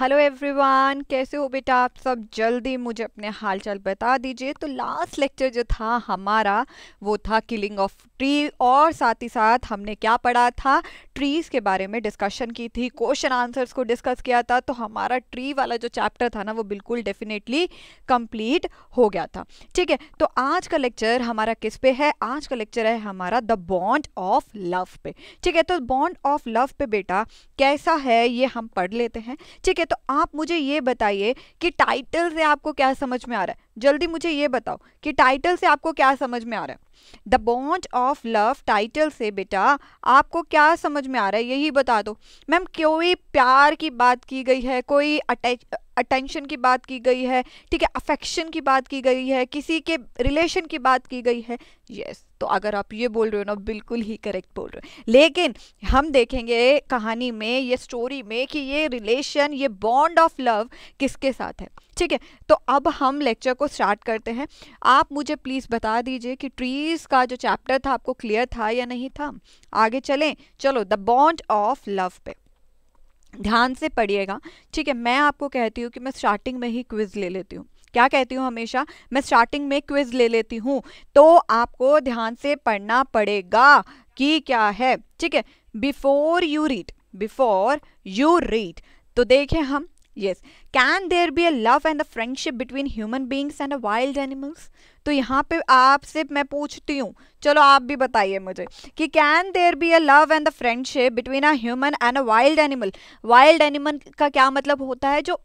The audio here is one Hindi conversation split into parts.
हेलो एवरीवन कैसे हो बेटा आप सब जल्दी मुझे अपने हालचाल बता दीजिए तो लास्ट लेक्चर जो था हमारा वो था किलिंग ऑफ ट्री और साथ ही साथ हमने क्या पढ़ा था ट्रीज़ के बारे में डिस्कशन की थी क्वेश्चन आंसर्स को डिस्कस किया था तो हमारा ट्री वाला जो चैप्टर था ना वो बिल्कुल डेफिनेटली कंप्लीट हो गया था ठीक है तो आज का लेक्चर हमारा किस पे है आज का लेक्चर है हमारा द बॉन्ड ऑफ लव पे ठीक है तो बॉन्ड ऑफ लव पे बेटा कैसा है ये हम पढ़ लेते हैं ठीक है तो आप मुझे ये बताइए कि टाइटल से आपको क्या समझ में आ रहा है जल्दी मुझे ये बताओ कि टाइटल से आपको क्या समझ में आ रहा है the bond of love title से बेटा आपको क्या समझ में आ रहा है यही बता दो मैम कोई प्यार की बात की गई है कोई अटैच अटेंशन की बात की गई है ठीक है अफेक्शन की बात की गई है किसी के रिलेशन की बात की गई है यस तो अगर आप ये बोल रहे हो ना बिल्कुल ही करेक्ट बोल रहे हो लेकिन हम देखेंगे कहानी में ये स्टोरी में कि ये रिलेशन ये बॉन्ड ऑफ लव किसके साथ है ठीक है तो अब हम लेक्चर को स्टार्ट करते हैं आप मुझे प्लीज़ बता दीजिए कि ट्रीज़ का जो चैप्टर था आपको क्लियर था या नहीं था आगे चलें चलो द बॉन्ड ऑफ लव पे ध्यान से पढ़िएगा ठीक है मैं आपको कहती हूँ कि मैं स्टार्टिंग में ही क्विज़ ले लेती हूँ क्या कहती हूँ हमेशा मैं स्टार्टिंग में क्विज ले लेती हूँ तो आपको ध्यान से पढ़ना पड़ेगा कि क्या है ठीक है before you read before you read तो देखें हम yes can there be a love and a friendship between human beings and a wild animals तो यहाँ पे आपसे मैं पूछती हूँ चलो आप भी बताइए मुझे कि can there be a love and a friendship between a human and a wild animal wild animal का क्या मतलब होता है जो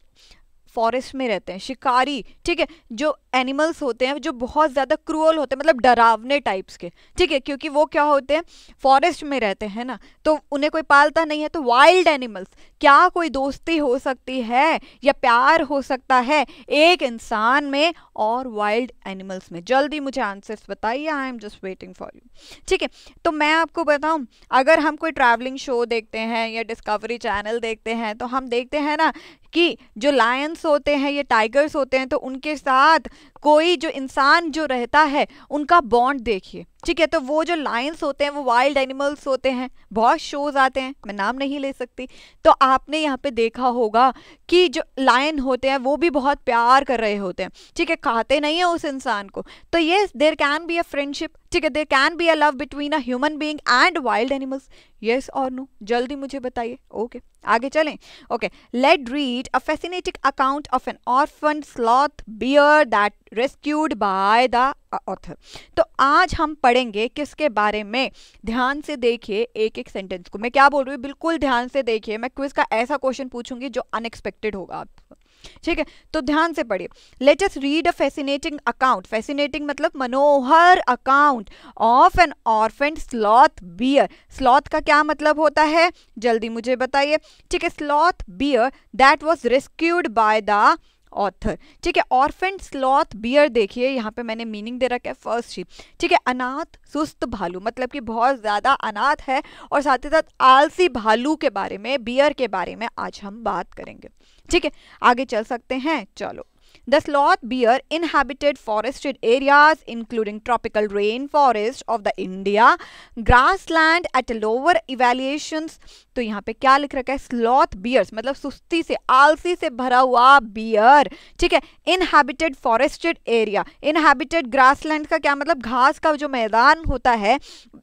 फॉरेस्ट में रहते हैं शिकारी ठीक है जो एनिमल्स होते हैं जो बहुत ज़्यादा क्रूअल होते हैं मतलब डरावने टाइप्स के ठीक है क्योंकि वो क्या होते हैं फॉरेस्ट में रहते हैं ना तो उन्हें कोई पालता नहीं है तो वाइल्ड एनिमल्स क्या कोई दोस्ती हो सकती है या प्यार हो सकता है एक इंसान में और वाइल्ड एनिमल्स में जल्दी मुझे आंसर्स बताइए I am just waiting for you ठीक है तो मैं आपको बताऊँ अगर हम कोई ट्रैवलिंग शो देखते हैं या डिस्कवरी चैनल देखते हैं तो हम देखते हैं ना कि जो लायंस होते हैं या टाइगर्स होते हैं तो उनके साथ कोई जो इंसान जो रहता है उनका बॉन्ड देखिए ठीक है तो वो जो लाइन्स होते हैं वो वाइल्ड एनिमल्स होते हैं बहुत शोज आते हैं मैं नाम नहीं ले सकती तो आपने यहाँ पे देखा होगा कि जो लाइन होते हैं वो भी बहुत प्यार कर रहे होते हैं ठीक है खाते नहीं है उस इंसान को तो ये there can be a friendship ठीक है there can be a love between a human being and wild animals yes और नो जल्दी मुझे बताइए ओके आगे चलें okay let read a fascinating account of an orphan sloth bear that rescued by the author तो आज हम पढ़ेंगे किसके बारे में ध्यान से देखिए एक एक सेंटेंस को मैं क्या बोल रही हूँ बिल्कुल ध्यान से देखिए मैं क्विज का ऐसा क्वेश्चन पूछूंगी जो अनएक्सपेक्टेड होगा आपको ठीक है तो ध्यान से पढ़िए let us read a fascinating account fascinating मतलब मनोहर account of an orphan sloth bear sloth का क्या मतलब होता है जल्दी मुझे बताइए ठीक है sloth bear that was rescued by the author ठीक है ऑर्फेंट स्लॉथ बियर देखिए यहाँ पे मैंने मीनिंग दे रखा है फर्स्ट शिप ठीक है अनाथ सुस्त भालू मतलब कि बहुत ज़्यादा अनाथ है और साथ ही साथ आलसी भालू के बारे में बियर के बारे में आज हम बात करेंगे ठीक है आगे चल सकते हैं चलो The sloth bear inhabited forested areas including tropical rainforest of the India, grassland at lower evaluations. तो यहाँ पे क्या लिख रखा है स्लॉथ बियर्स मतलब सुस्ती से आलसी से भरा हुआ बियर ठीक है inhabited forested area inhabited grassland का क्या मतलब घास का जो मैदान होता है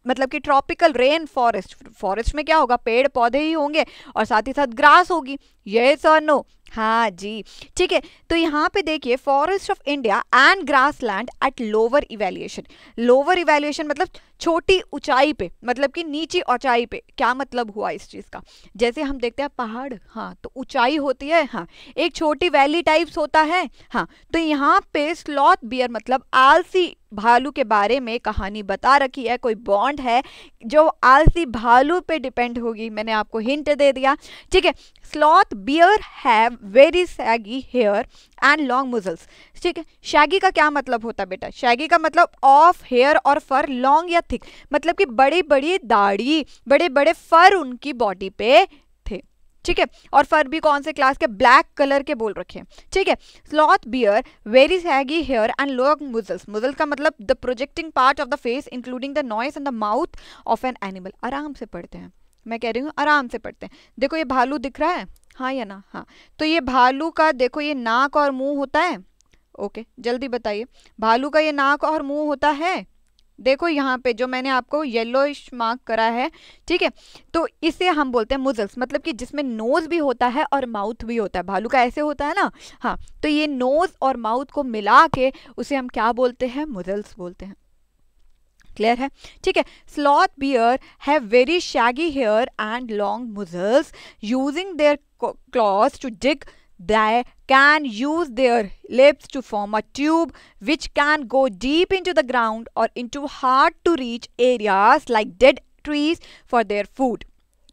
मतलब कि ट्रॉपिकल रेन फॉरेस्ट फॉरेस्ट में क्या होगा पेड़ पौधे ही होंगे और साथ ही साथ ग्रास होगी ये सर नो हाँ जी ठीक है तो यहाँ पे देखिए forest of India and grassland at lower evaluation lower evaluation मतलब छोटी ऊंचाई पे मतलब कि नीची ऊंचाई पे क्या मतलब हुआ इस चीज़ का जैसे हम देखते हैं पहाड़ हाँ तो ऊंचाई होती है हाँ एक छोटी वैली टाइप्स होता है हाँ तो यहाँ पे स्लॉथ बियर मतलब आलसी भालू के बारे में कहानी बता रखी है कोई बॉन्ड है जो आलसी भालू पे डिपेंड होगी मैंने आपको हिंट दे दिया ठीक है स्लॉथ बियर है very shaggy hair and long muzzles ठीक है शैगी का क्या मतलब होता है बेटा शैगी का मतलब ऑफ हेयर और फर लॉन्ग या थिक मतलब कि बड़ी बड़ी दाढ़ी बड़े बड़े फर उनकी बॉडी पे ठीक है और फर भी कौन से क्लास के ब्लैक कलर के बोल रखे ठीक है sloth bear very shaggy hair and long muzzles muzzle का मतलब the projecting part of the face including the nose and the mouth of an animal आराम से पढ़ते हैं मैं कह रही हूँ आराम से पढ़ते हैं देखो ये भालू दिख रहा है हाँ या ना हाँ तो ये भालू का देखो ये नाक और मुंह होता है ओके जल्दी बताइए भालू का ये नाक और मुंह होता है देखो यहाँ पे जो मैंने आपको येलोइश मार्क करा है ठीक है तो इसे हम बोलते हैं मुजल्स मतलब कि जिसमें नोज भी होता है और माउथ भी होता है भालू का ऐसे होता है ना हाँ तो ये नोज और माउथ को मिला के उसे हम क्या बोलते हैं मुजल्स बोलते हैं क्लियर है ठीक है स्लॉथ बियर है very shaggy hair and long muzzles using their claws to dig They can use their lips to form a tube which can go deep into the ground or into hard to reach areas like dead trees for their food.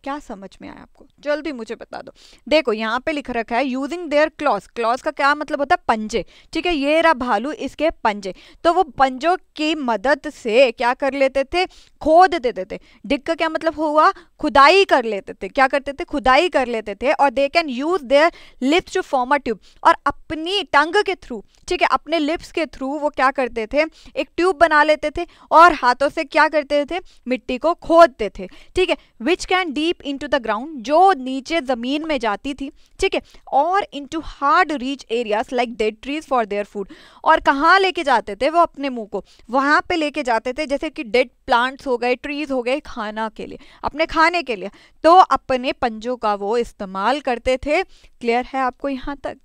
क्या समझ में आया आपको जल्दी मुझे बता दो देखो यहाँ पे लिख रखा है यूजिंग देयर क्लॉज क्लॉज का क्या मतलब होता है पंजे ठीक है ये रहा भालू इसके पंजे तो वो पंजों की मदद से क्या कर लेते थे खोद देते थे डिग का क्या मतलब हुआ खुदाई कर लेते थे क्या करते थे खुदाई कर लेते थे और they can use their lips to form a tube और अपनी टंग के थ्रू ठीक है अपने लिप्स के थ्रू वो क्या करते थे एक ट्यूब बना लेते थे और हाथों से क्या करते थे मिट्टी को खोदते थे ठीक है which can deep deep to the ground जो नीचे ज़मीन में जाती थी ठीक है और to hard reach areas like dead trees for their food और कहाँ लेके जाते थे वो अपने मुंह को वहाँ पे लेके जाते थे जैसे कि डेड प्लांट्स हो गए ट्रीज हो गए खाना के लिए अपने खाने के लिए तो अपने पंजों का वो इस्तेमाल करते थे क्लियर है आपको यहाँ तक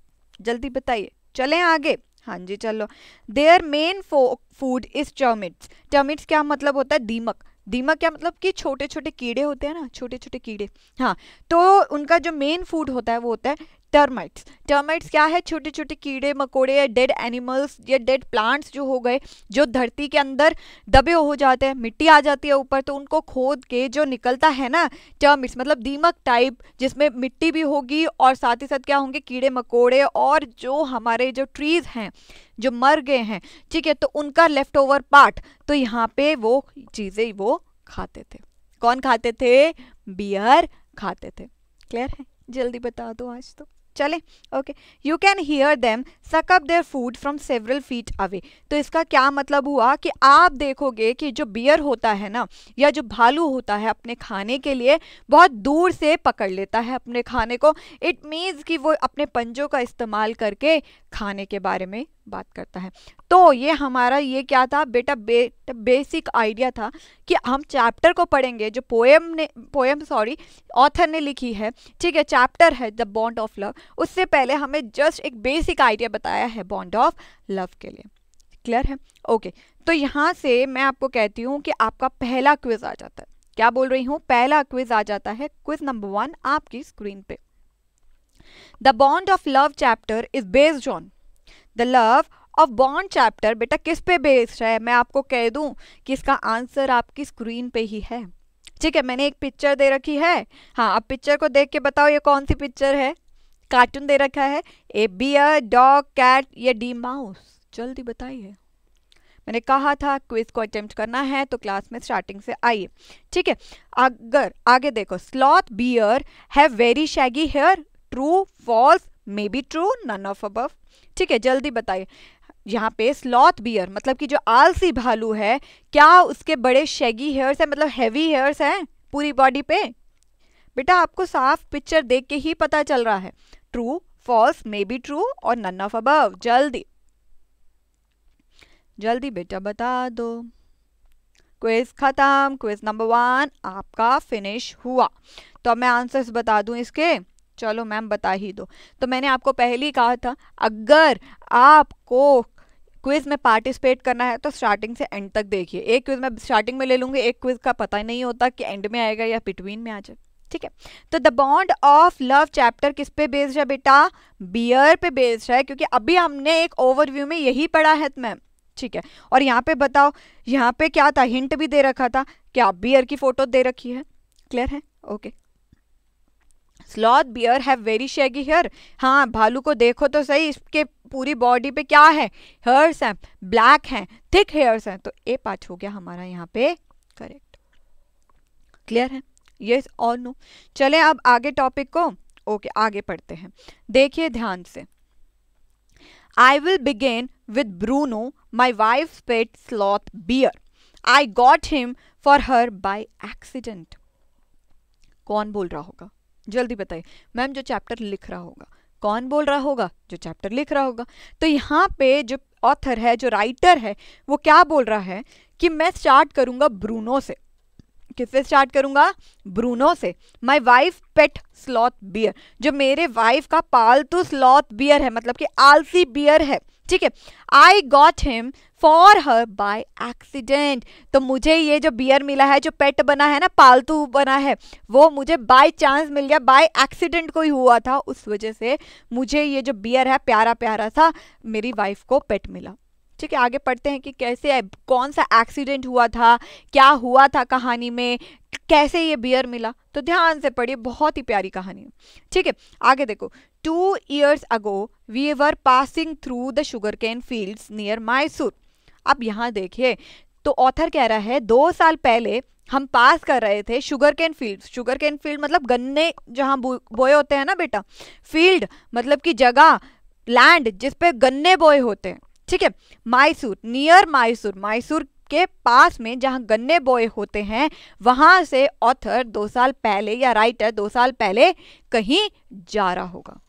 जल्दी बताइए चलें आगे हाँ जी चलो their main food is termites termites क्या मतलब होता है दीमक दीमक क्या मतलब कि छोटे छोटे कीड़े होते हैं ना छोटे छोटे कीड़े हाँ तो उनका जो मेन फूड होता है वो होता है टर्माइट्स टर्माइट्स क्या है छोटे छोटे कीड़े मकोड़े या डेड एनिमल्स या डेड प्लांट्स जो हो गए जो धरती के अंदर दबे हो जाते हैं मिट्टी आ जाती है ऊपर तो उनको खोद के जो निकलता है ना टर्मिट्स मतलब दीमक टाइप जिसमें मिट्टी भी होगी और साथ ही साथ क्या होंगे कीड़े मकोड़े और जो हमारे जो ट्रीज हैं जो मर गए हैं ठीक है तो उनका लेफ्ट ओवर पार्ट तो यहाँ पे वो चीज़ें वो खाते थे कौन खाते थे बियर खाते थे क्लियर है जल्दी बता दो आज तो चले okay you can hear them suck up their food from several feet away तो इसका क्या मतलब हुआ कि आप देखोगे कि जो बियर होता है ना या जो भालू होता है अपने खाने के लिए बहुत दूर से पकड़ लेता है अपने खाने को इट मीन्स कि वो अपने पंजों का इस्तेमाल करके खाने के बारे में बात करता है तो ये हमारा ये क्या था बेटा बे, बेसिक आइडिया था कि हम चैप्टर को पढ़ेंगे जो पोएम ने पोएम सॉरी ऑथर ने लिखी है ठीक है चैप्टर है द बॉन्ड ऑफ लव उससे पहले हमें जस्ट एक बेसिक आइडिया बताया है बॉन्ड ऑफ लव के लिए क्लियर है ओके तो यहाँ से मैं आपको कहती हूँ कि आपका पहला क्विज आ जाता है क्या बोल रही हूँ पहला क्विज आ जाता है क्विज नंबर वन आपकी स्क्रीन पे the bond of love chapter is based on the love of bond chapter बेटा किस पे बेस्ड है मैं आपको कह दूं कि इसका आंसर आपकी स्क्रीन पे ही है ठीक है मैंने एक पिक्चर दे रखी है हाँ अब पिक्चर को देख के बताओ ये कौन सी पिक्चर है कार्टून दे रखा है ए बियर डॉग कैट या डी माउस जल्दी बताइए मैंने कहा था क्विज को अटेम्प्ट करना है तो क्लास में स्टार्टिंग से आइए ठीक है अगर आगे देखो sloth bear have very shaggy hair true false may be true none of above ठीक है जल्दी बताइए यहाँ पे स्लॉथ बियर मतलब कि जो आलसी भालू है क्या उसके बड़े शेगी हेयर्स है मतलब हैवी हेयर्स हैं पूरी बॉडी पे बेटा आपको साफ पिक्चर देख के ही पता चल रहा है true false may be true और नन ऑफ अबव जल्दी जल्दी बेटा बता दो क्विज खत्म क्विज नंबर वन आपका फिनिश हुआ तो मैं आंसर्स बता दूं इसके चलो मैम बता ही दो तो मैंने आपको पहले ही कहा था अगर आपको क्विज में पार्टिसिपेट करना है तो स्टार्टिंग से एंड तक देखिए एक क्विज मैं स्टार्टिंग में ले लूँगी एक क्विज का पता ही नहीं होता कि एंड में आएगा या बिटवीन में आ जाए ठीक है तो the bond of love chapter किस पे बेस्ड है बेटा बियर पे बेस्ड है क्योंकि अभी हमने एक ओवरव्यू में यही पढ़ा है मैम ठीक है और यहाँ पे बताओ यहाँ पे क्या था हिंट भी दे रखा था क्या बियर की फोटो दे रखी है क्लियर है okay sloth bear have very shaggy hair हाँ भालू को देखो तो सही इसके पूरी बॉडी पे क्या है हेयर्स हैं ब्लैक हैं थिक हेयर्स हैं तो ए पाँच हो गया हमारा यहाँ पे करेक्ट क्लियर है यस और नो चले अब आगे टॉपिक को ओके okay, आगे पढ़ते हैं देखिए ध्यान से I will begin with Bruno, my wife pet sloth bear I got him for her by accident कौन बोल रहा होगा जल्दी बताइए मैम जो चैप्टर लिख रहा होगा कौन बोल रहा होगा जो चैप्टर लिख रहा होगा तो यहाँ पे जो ऑथर है जो राइटर है वो क्या बोल रहा है कि मैं स्टार्ट करूंगा ब्रूनो से किससे स्टार्ट करूंगा ब्रूनो से my wife pet sloth bear जो मेरे वाइफ का पालतू स्लॉथ बियर है मतलब कि आलसी बियर है ठीक है I got him for her by accident तो मुझे ये जो बियर मिला है जो पेट बना है ना पालतू बना है वो मुझे बाय चांस मिल गया बाय एक्सीडेंट कोई हुआ था उस वजह से मुझे ये जो बियर है प्यारा प्यारा सा मेरी वाइफ को पेट मिला ठीक है आगे पढ़ते हैं कि कैसे है कौन सा एक्सीडेंट हुआ था क्या हुआ था कहानी में कैसे ये बियर मिला तो ध्यान से पढ़िए बहुत ही प्यारी कहानी है ठीक है आगे देखो two years ago we were passing through the sugar cane fields near Mysore अब यहाँ देखिए तो ऑथर कह रहा है दो साल पहले हम पास कर रहे थे sugar cane field sugar cane field मतलब गन्ने जहाँ बोए होते हैं ना बेटा फील्ड मतलब कि जगह लैंड जिसपे गन्ने बोए होते हैं ठीक है मैसूर नियर मैसूर मैसूर के पास में जहाँ गन्ने बोए होते हैं वहाँ से ऑथर दो साल पहले या राइटर दो साल पहले कहीं जा रहा होगा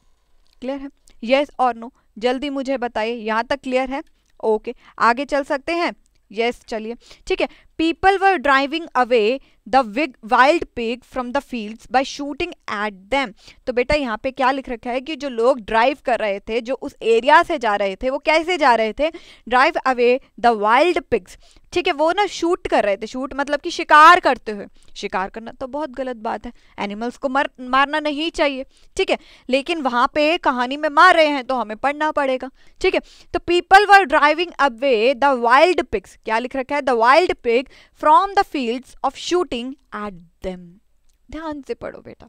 क्लियर है यस और नो जल्दी मुझे बताइए यहाँ तक क्लियर है ओके आगे चल सकते हैं यस yes, चलिए ठीक है People were driving away the big wild pig from the fields by shooting at them. तो बेटा यहाँ पे क्या लिख रखा है कि जो लोग ड्राइव कर रहे थे जो उस एरिया से जा रहे थे वो कैसे जा रहे थे drive away the wild pigs ठीक है वो ना शूट कर रहे थे शूट मतलब कि शिकार करते हुए शिकार करना तो बहुत गलत बात है एनिमल्स को मर मारना नहीं चाहिए ठीक है लेकिन वहाँ पे कहानी में मार रहे हैं तो हमें पढ़ना पड़ेगा ठीक है तो people were driving away the wild pigs क्या लिख रखा है the wild pig from the field of shooting at them ध्यान से पढ़ो बेटा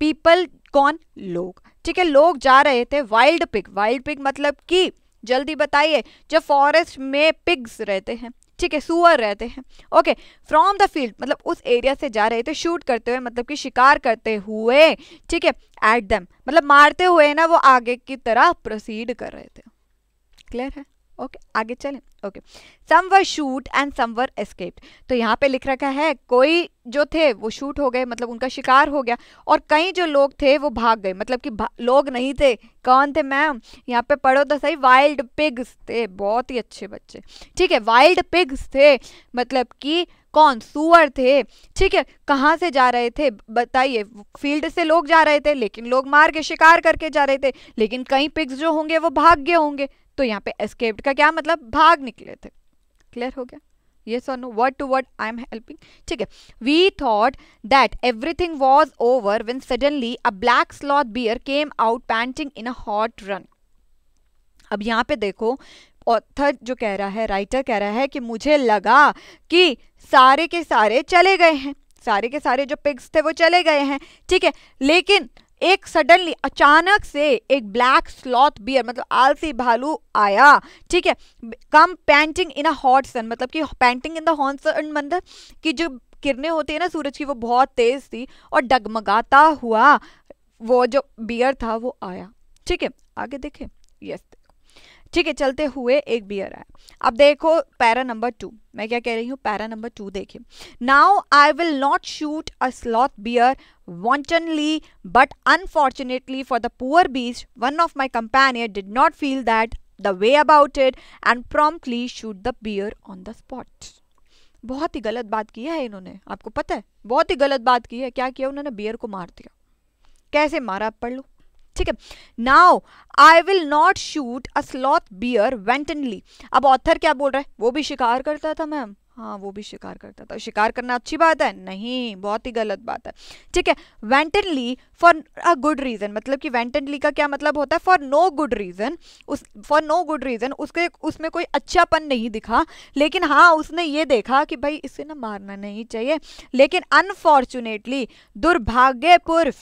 पीपल कौन लोग ठीक है लोग जा रहे थे वाइल्ड पिक वाइल्ड पिक मतलब कि जल्दी बताइए जब फॉरेस्ट में पिग्स रहते हैं ठीक है सुअर रहते हैं ओके फ्रॉम द फील्ड मतलब उस एरिया से जा रहे थे शूट करते हुए मतलब कि शिकार करते हुए ठीक है एट दम मतलब मारते हुए ना वो आगे की तरह प्रोसीड कर रहे थे क्लियर है ओके okay, आगे चलें okay some were shoot and some were escaped तो यहाँ पे लिख रखा है कोई जो थे वो शूट हो गए मतलब उनका शिकार हो गया और कई जो लोग थे वो भाग गए मतलब कि लोग नहीं थे कौन थे मैम यहाँ पे पढ़ो तो सही वाइल्ड पिग्स थे बहुत ही अच्छे बच्चे ठीक है वाइल्ड पिग्स थे मतलब कि कौन सुअर थे ठीक है कहाँ से जा रहे थे बताइए फील्ड से लोग जा रहे थे लेकिन लोग मार के शिकार करके जा रहे थे लेकिन कई पिग्स जो होंगे वो भाग गए होंगे तो यहाँ पे एस्केप्ड का क्या मतलब भाग निकले थे क्लियर हो गया येस और no word to word I am helping ठीक है we thought that everything was over when suddenly a black sloth bear came out panting in a hot run अब यहाँ पे देखो ऑथर जो कह रहा है राइटर कह रहा है कि मुझे लगा कि सारे के सारे चले गए हैं सारे के सारे जो पिग्स थे वो चले गए हैं ठीक है लेकिन एक सडनली अचानक से एक ब्लैक स्लॉथ बियर मतलब आलसी भालू आया ठीक है कम painting in a hot sun मतलब कि painting in the hot sun मतलब कि जो किरणें होती है ना सूरज की वो बहुत तेज थी और डगमगाता हुआ वो जो बियर था वो आया ठीक है आगे देखें यस ठीक है चलते हुए एक बियर आया अब देखो पैरा नंबर टू मैं क्या कह रही हूँ पैरा नंबर टू देखिए now I will not shoot a sloth bear wantonly but unfortunately for the poor beast one of my companion did not feel that the way about it and promptly shoot the bear on the spot बहुत ही गलत बात की है इन्होंने आपको पता है बहुत ही गलत बात की है क्या किया उन्होंने बियर को मार दिया कैसे मारा पढ़ लो ठीक है now I will not shoot a sloth bear wantonly अब ऑथर क्या बोल रहा है वो भी शिकार करता था मैम हाँ वो भी शिकार करता था शिकार करना अच्छी बात है नहीं बहुत ही गलत बात है ठीक है wantonly for a good reason मतलब कि वेंटनली का क्या मतलब होता है फॉर नो गुड रीज़न उस फॉर नो गुड रीज़न उसके उसमें कोई अच्छापन नहीं दिखा लेकिन हाँ उसने ये देखा कि भाई इसे ना मारना नहीं चाहिए लेकिन अनफॉर्चुनेटली दुर्भाग्यपुर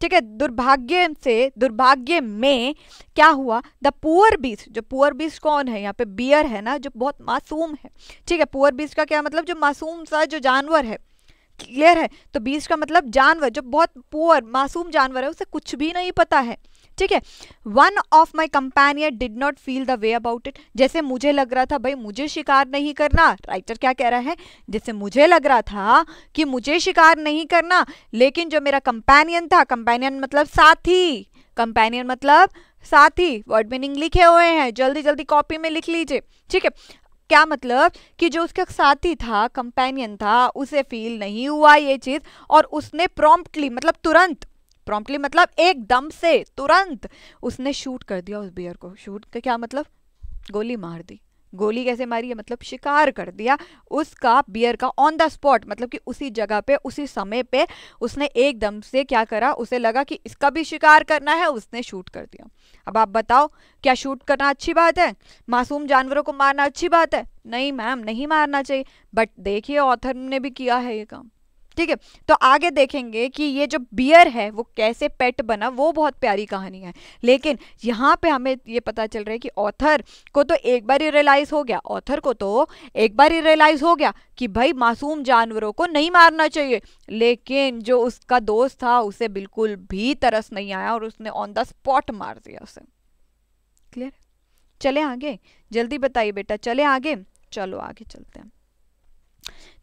ठीक है दुर्भाग्य से दुर्भाग्य में क्या हुआ द पुअर बीस जो पुअर बीस कौन है यहाँ पे बियर है ना जो बहुत मासूम है ठीक है पुअर बीस का क्या मतलब जो मासूम सा जो जानवर है क्लियर है तो बीस का मतलब जानवर जो बहुत पुअर मासूम जानवर है उसे कुछ भी नहीं पता है ठीक है one of my companion did not feel the way about it जैसे मुझे लग रहा था भाई मुझे शिकार नहीं करना राइटर क्या कह रहा है जैसे मुझे लग रहा था कि मुझे शिकार नहीं करना लेकिन जो मेरा कंपेनियन था कंपेनियन मतलब साथी कंपेनियन मतलब साथी वर्ड मीनिंग लिखे हुए हैं जल्दी जल्दी कॉपी में लिख लीजिए ठीक है क्या मतलब कि जो उसका साथी था कंपेनियन था उसे फील नहीं हुआ ये चीज़ और उसने प्रॉम्प्टली मतलब तुरंत प्रॉम्प्टली मतलब एकदम से तुरंत उसने शूट कर दिया उस बियर को शूट का क्या मतलब गोली मार दी गोली कैसे मारी है मतलब शिकार कर दिया उसका बियर का ऑन द स्पॉट मतलब कि उसी जगह पे उसी समय पे उसने एकदम से क्या करा उसे लगा कि इसका भी शिकार करना है उसने शूट कर दिया अब आप बताओ क्या शूट करना अच्छी बात है मासूम जानवरों को मारना अच्छी बात है नहीं मैम नहीं मारना चाहिए बट देखिए ऑथर ने भी किया है ये काम ठीक है तो आगे देखेंगे कि ये जो बियर है वो कैसे पेट बना वो बहुत प्यारी कहानी है लेकिन यहाँ पे हमें ये पता चल रहा है कि ऑथर को तो एक बार ही रियलाइज़ हो गया ऑथर को तो एक बार ही रियलाइज़ हो गया कि भाई मासूम जानवरों को नहीं मारना चाहिए लेकिन जो उसका दोस्त था उसे बिल्कुल भी तरस नहीं आया और उसने ऑन द स्पॉट मार दिया उसे क्लियर चले आगे जल्दी बताइए बेटा चले आगे चलो आगे चलते हैं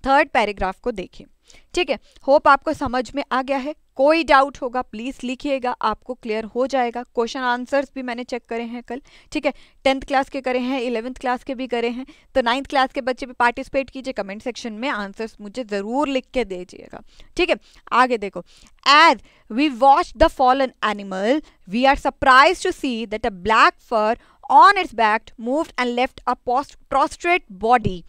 थर्ड पैराग्राफ को देखिए ठीक है होप आपको समझ में आ गया है कोई डाउट होगा प्लीज़ लिखिएगा आपको क्लियर हो जाएगा क्वेश्चन आंसर्स भी मैंने चेक करे हैं कल ठीक है टेंथ क्लास के करे हैं इलेवेंथ क्लास के भी करे हैं तो नाइन्थ क्लास के बच्चे भी पार्टिसिपेट कीजिए कमेंट सेक्शन में आंसर्स मुझे ज़रूर लिख के दीजिएगा ठीक है आगे देखो as we watch the fallen animal we are surprise to see that a black fur on its its move and left a post prostrate body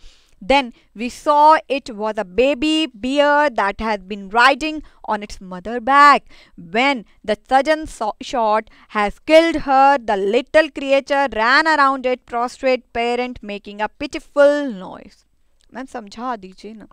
Then we saw it was a baby bear that had been riding on its mother back. When the sudden so shot has killed her, the little creature ran around its prostrate parent making a pitiful noise. Ma'am समझा दीजिए ना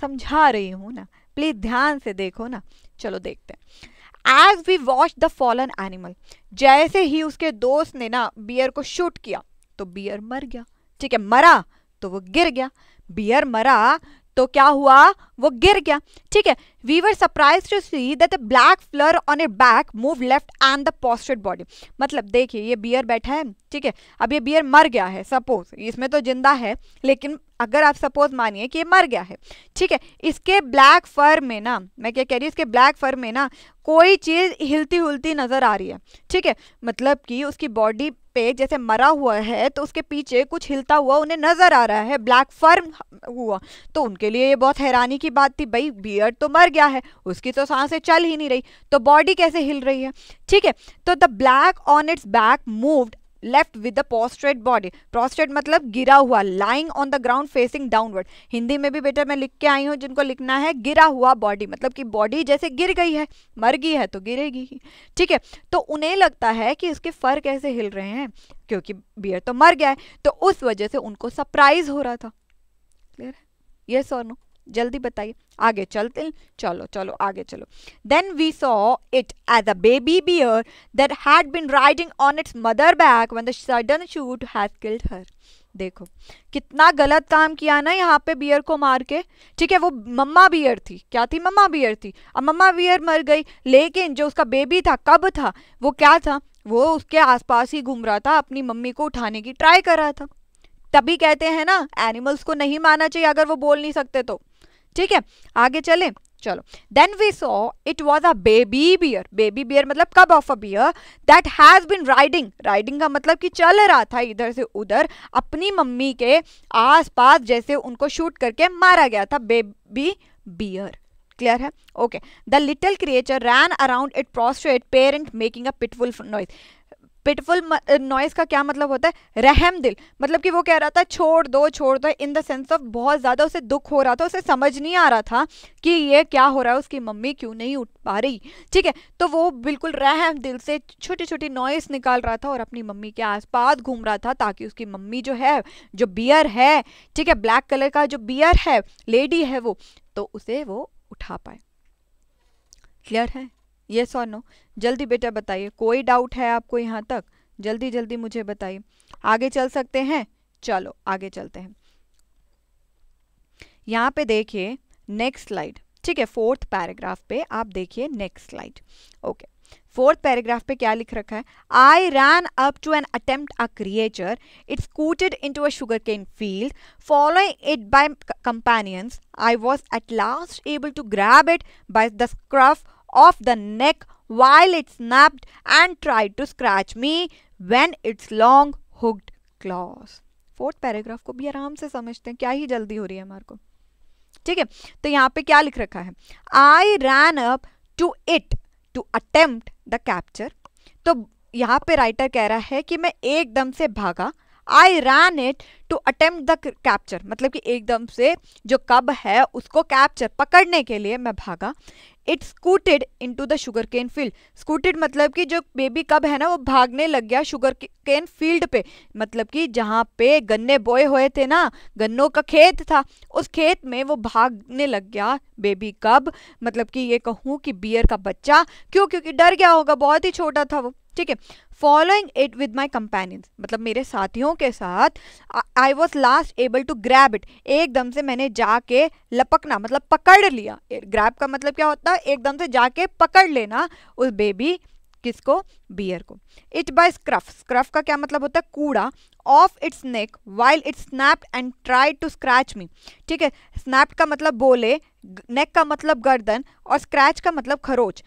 समझा रही हूँ ना प्लीज़ ध्यान से देखो ना चलो देखते हैं as we watch the fallen animal जैसे ही उसके दोस्त ने ना बियर को शूट किया तो बियर मर गया ठीक है मरा तो वो गिर गया बियर मरा तो क्या हुआ वो गिर गया ठीक है we were surprise to see that black fur on a back move left and the posted body मतलब देखिए ये बियर बैठा है ठीक है अब ये बियर मर गया है सपोज इसमें तो जिंदा है लेकिन अगर आप सपोज मानिए कि ये मर गया है ठीक है इसके ब्लैक फर में ना मैं क्या कह रही हूँ इसके ब्लैक फर में ना कोई चीज़ हिलती हुलती नज़र आ रही है ठीक है मतलब कि उसकी बॉडी पे जैसे मरा हुआ है तो उसके पीछे कुछ हिलता हुआ उन्हें नजर आ रहा है ब्लैक फर्म हुआ तो उनके लिए ये बहुत हैरानी की बात थी भाई बियर्ड तो मर गया है उसकी तो सांसें चल ही नहीं रही तो बॉडी कैसे हिल रही है ठीक है तो the black on its back moved left with the prostrate body prostrate मतलब गिरा हुआ lying on the ground facing downward Hindi में भी बेटा मैं लिख के आई हूँ जिनको लिखना है गिरा हुआ बॉडी मतलब कि बॉडी जैसे गिर गई है मर गई है तो गिरेगी ही ठीक है तो उन्हें लगता है कि उसके फर कैसे हिल रहे हैं क्योंकि बियर तो मर गया है तो उस वजह से उनको सरप्राइज हो रहा था क्लियर है यस और नो जल्दी बताइए आगे चलते चलो चलो आगे चलो then we saw it as a baby bear that had been riding on its mother back one the sudden shoot has killed her देखो कितना गलत काम किया ना यहाँ पे बियर को मार के ठीक है वो मम्मा बियर थी क्या थी मम्मा बियर थी अब मम्मा बियर मर गई लेकिन जो उसका बेबी था कब था वो क्या था वो उसके आसपास ही घूम रहा था अपनी मम्मी को उठाने की ट्राई कर रहा था तभी कहते हैं ना एनिमल्स को नहीं माना चाहिए अगर वो बोल नहीं सकते तो ठीक है आगे चले चलो then we saw it was a baby bear baby bear मतलब cub of a bear that has been riding riding का मतलब कि चल रहा था इधर से उधर अपनी मम्मी के आसपास जैसे उनको शूट करके मारा गया था बेबी बियर क्लियर है okay the little creature ran around its prostrate parent making a pitiful noise pitiful noise uh, का क्या मतलब होता है रहम दिल मतलब कि वो कह रहा था छोड़ दो छोड़ दो इन द सेंस ऑफ बहुत ज़्यादा उसे दुख हो रहा था उसे समझ नहीं आ रहा था कि ये क्या हो रहा है उसकी मम्मी क्यों नहीं उठ पा रही ठीक है तो वो बिल्कुल रहम दिल से छोटी छोटी नॉइस निकाल रहा था और अपनी मम्मी के आसपास घूम रहा था ताकि उसकी मम्मी जो है जो बियर है ठीक है ब्लैक कलर का जो बियर है लेडी है वो तो उसे वो उठा पाए क्लियर है ये सॉ नो जल्दी बेटा बताइए कोई डाउट है आपको यहाँ तक जल्दी जल्दी मुझे बताइए आगे चल सकते हैं चलो आगे चलते हैं यहाँ पे देखिए नेक्स्ट स्लाइड ठीक है फोर्थ पैराग्राफ पे आप देखिए next slide okay fourth paragraph पे क्या लिख रखा है I ran up to an attempt a creature it's scooted into a sugar cane field following it by companions I was at last able to grab it by the scruff of the neck while it snapped and tried to scratch me when its long hooked claws. Fourth paragraph को भी आराम से समझते हैं क्या ही जल्दी हो रही है हमारे को ठीक है तो यहाँ पे क्या लिख रखा है I ran up to it to attempt the capture तो यहाँ पे राइटर कह रहा है कि मैं एकदम से भागा I ran it to attempt the capture मतलब कि एकदम से जो कब है उसको कैप्चर पकड़ने के लिए मैं भागा it scooted in to the sugar cane field scooted मतलब कि जो बेबी कब है ना वो भागने लग गया शुगर केन फील्ड पे मतलब कि जहाँ पे गन्ने बोए हुए थे ना गन्नों का खेत था उस खेत में वो भागने लग गया बेबी कब मतलब कि ये कहूँ कि बियर का बच्चा क्यों क्योंकि डर गया होगा बहुत ही छोटा था वो ठीक है following it with my companions मतलब मेरे साथियों के साथ I was last able to grab it एकदम से मैंने जाके लपकना मतलब पकड़ लिया ग्रैब का मतलब क्या होता है एकदम से जाके पकड़ लेना उस बेबी किसको बियर को इट बाय स्क्रफ स्क्रफ का क्या मतलब होता है कूड़ा of its neck while its snap and try to scratch me ठीक है स्नैप का मतलब बोले नेक का मतलब गर्दन और स्क्रैच का मतलब खरोच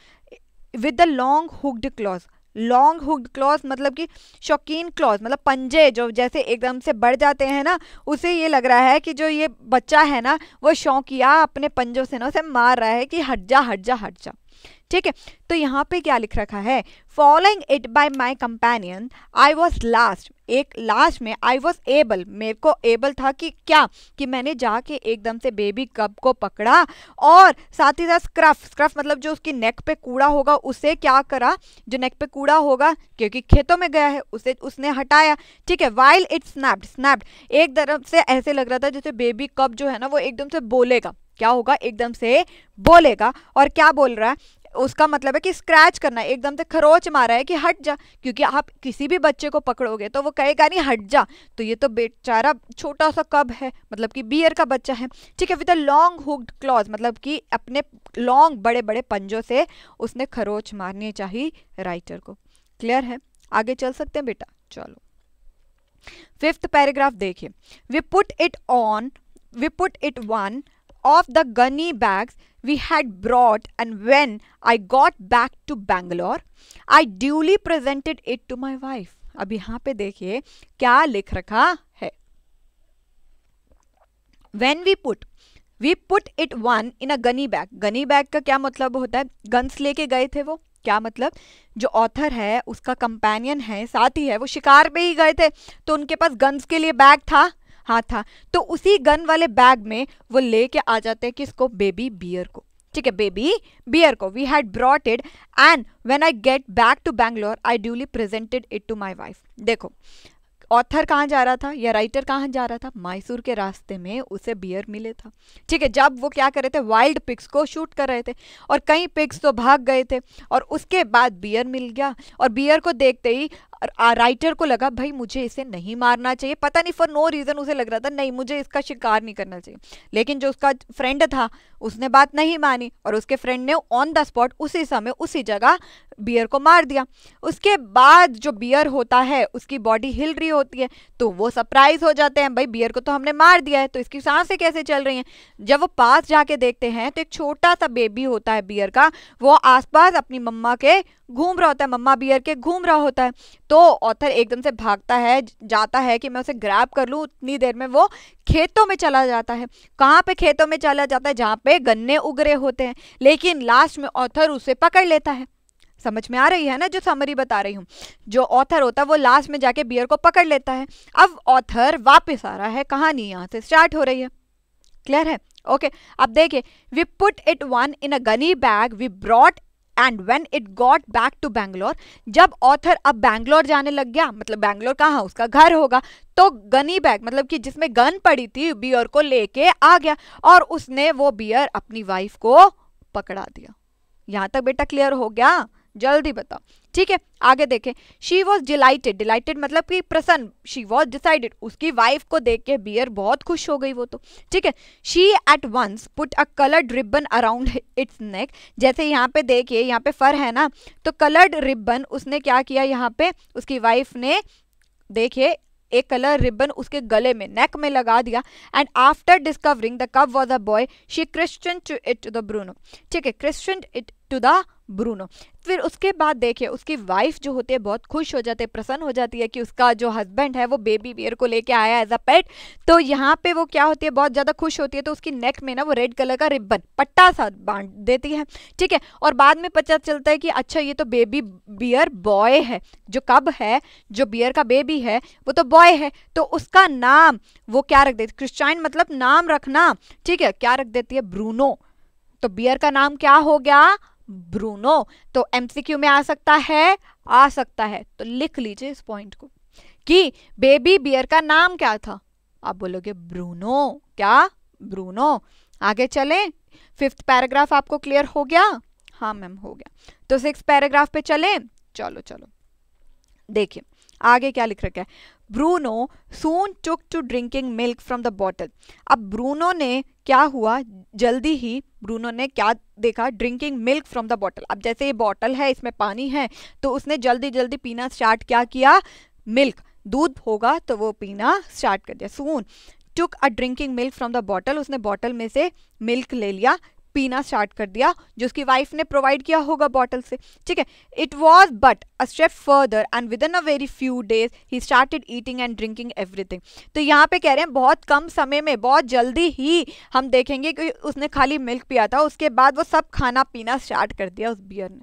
with the long hooked claws long hood claws मतलब कि शौकीन क्लॉज मतलब पंजे जो जैसे एकदम से बढ़ जाते हैं ना उसे ये लग रहा है कि जो ये बच्चा है ना वो शौकिया अपने पंजों से ना उसे मार रहा है कि हट जा हट जा हट जा ठीक है तो यहाँ पे क्या लिख रखा है following it by my companion I was last एक लास्ट में आई वॉज एबल मेरे को एबल था कि क्या कि मैंने जाके एकदम से बेबी कब को पकड़ा और साथ ही साथ स्क्रफ स्क्रफ मतलब जो उसकी नेक पे कूड़ा होगा उसे क्या करा जो नेक पे कूड़ा होगा क्योंकि खेतों में गया है उसे उसने हटाया ठीक है वाइल इट स्नैप्ड स्नैप्ड एक तरफ से ऐसे लग रहा था जैसे बेबी कब जो है ना वो एकदम से बोलेगा क्या होगा एकदम से बोलेगा और क्या बोल रहा है उसका मतलब है कि स्क्रैच करना एकदम से खरोच मारा है कि हट जा क्योंकि आप किसी भी बच्चे को पकड़ोगे तो वो कहेगा नहीं हट जा तो ये तो बेचारा छोटा सा कब है मतलब कि बियर का बच्चा है ठीक है with a long hooked claws मतलब कि अपने लॉन्ग बड़े बड़े पंजों से उसने खरोच मारनी चाहिए राइटर को क्लियर है आगे चल सकते हैं बेटा चलो फिफ्थ पैराग्राफ देखिए we put it on we put it one of the gunny bags we had brought and when I got back to Bangalore, I duly presented it to my wife. ab yahan pe dekhiye kya likh rakha hai When we put we put it one in a gunny bag gunny bag ka kya matlab hota hai guns leke gaye the wo क्या मतलब जो ऑथर है उसका कंपेनियन है साथ ही है वो शिकार पे ही गए थे तो उनके पास गन्स के लिए बैग था हाथ था तो उसी गन वाले बैग में वो लेके आ जाते हैं किसको बेबी बियर को ठीक है बेबी बियर को we had brought it and when I get back to Bangalore I duly presented it to my wife देखो ऑथर कहाँ जा रहा था या राइटर कहाँ जा रहा था मैसूर के रास्ते में उसे बियर मिले था ठीक है जब वो क्या कर रहे थे वाइल्ड पिक्स को शूट कर रहे थे और कई पिक्स तो भाग गए थे और उसके बाद बियर मिल गया और बियर को देखते ही राइटर को लगा भाई मुझे इसे नहीं मारना चाहिए पता नहीं फॉर नो रीज़न उसे लग रहा था नहीं मुझे इसका शिकार नहीं करना चाहिए लेकिन जो उसका फ्रेंड था उसने बात नहीं मानी और उसके फ्रेंड ने ऑन द स्पॉट उसी समय उसी जगह बियर को मार दिया उसके बाद जो बियर होता है उसकी बॉडी हिल रही होती है तो वो सरप्राइज हो जाते हैं भाई बियर को तो हमने मार दिया है तो इसकी सांसें कैसे चल रही हैं जब वो पास जाके देखते हैं तो एक छोटा सा बेबी होता है बियर का वो आसपास अपनी मम्मा के घूम रहा होता है मम्मा बियर के घूम रहा होता है तो ऑथर एकदम से भागता है जाता है कि मैं उसे ग्रैब कर लूँ उतनी देर में वो खेतों में चला जाता है कहाँ पे खेतों में चला जाता है जहाँ पे गन्ने उगरे होते हैं लेकिन लास्ट में ऑथर उसे पकड़ लेता है समझ में आ रही है ना जो समरी बता रही हूँ जो ऑथर होता है वो लास्ट में जाके बियर को पकड़ लेता है अब ऑथर वापस आ रहा है कहानी यहाँ से स्टार्ट हो रही है क्लियर है ओके okay, अब देखिए we put it one in a gunny bag we brought and when it got back to Bangalore जब ऑथर अब बैंगलोर जाने लग गया मतलब बैंगलोर कहाँ उसका घर होगा तो गनी बैग मतलब कि जिसमें गन पड़ी थी बियर को लेके आ गया और उसने वो बियर अपनी वाइफ को पकड़ा दिया यहाँ तक बेटा क्लियर हो गया जल्दी बताओ ठीक है आगे देखें शी वॉज डिलाइटेड डिलाइटेड मतलब कि प्रसन्न शी वॉज डिसाइडेड उसकी वाइफ को देख के बियर बहुत खुश हो गई वो तो ठीक है she at once put a coloured ribbon around its neck जैसे यहाँ पे देखिए यहाँ पे फर है ना तो कलर्ड रिबन उसने क्या किया यहाँ पे उसकी वाइफ ने देखिए एक कलर रिबन उसके गले में नेक में लगा दिया and after discovering the cub was a boy she christened to it to the Bruno ठीक है christened it to the Bruno फिर उसके बाद देखिए उसकी वाइफ जो होती है बहुत खुश हो जाती है प्रसन्न हो जाती है कि उसका जो हस्बैंड है वो बेबी बियर को लेके आया एज अ पेट तो यहाँ पे वो क्या होती है बहुत ज़्यादा खुश होती है तो उसकी नेक में ना वो रेड कलर का रिबन पट्टा सा बांट देती है ठीक है और बाद में पता चलता है कि अच्छा ये तो बेबी बियर बॉय है जो कब है जो बियर का बेबी है वो तो बॉय है तो उसका नाम वो क्या रख देती क्रिश्चाइन मतलब नाम रखना ठीक है क्या रख देती है ब्रूनो तो बियर का नाम क्या हो गया ब्रूनो तो एमसीक्यू में आ सकता है आ सकता है तो लिख लीजिए इस पॉइंट को कि बेबी बियर का नाम क्या था आप बोलोगे ब्रूनो क्या ब्रूनो आगे चले फिफ्थ पैराग्राफ आपको क्लियर हो गया हाँ मैम हो गया तो सिक्स पैराग्राफ पे चले चलो चलो देखिए आगे क्या लिख रखा है Bruno soon took to drinking milk from the bottle अब ब्रूनो ने क्या हुआ जल्दी ही ब्रूनो ने क्या देखा drinking milk from the bottle अब जैसे ये बॉटल है इसमें पानी है तो उसने जल्दी जल्दी पीना स्टार्ट क्या किया मिल्क दूध होगा तो वो पीना स्टार्ट कर दिया soon took a drinking milk from the bottle उसने बॉटल में से मिल्क ले लिया पीना स्टार्ट कर दिया जो उसकी वाइफ ने प्रोवाइड किया होगा बॉटल से ठीक है it was but a step further and within a very few days he started eating and drinking everything तो यहाँ पे कह रहे हैं बहुत कम समय में बहुत जल्दी ही हम देखेंगे कि उसने खाली मिल्क पिया था उसके बाद वो सब खाना पीना स्टार्ट कर दिया उस बियर ने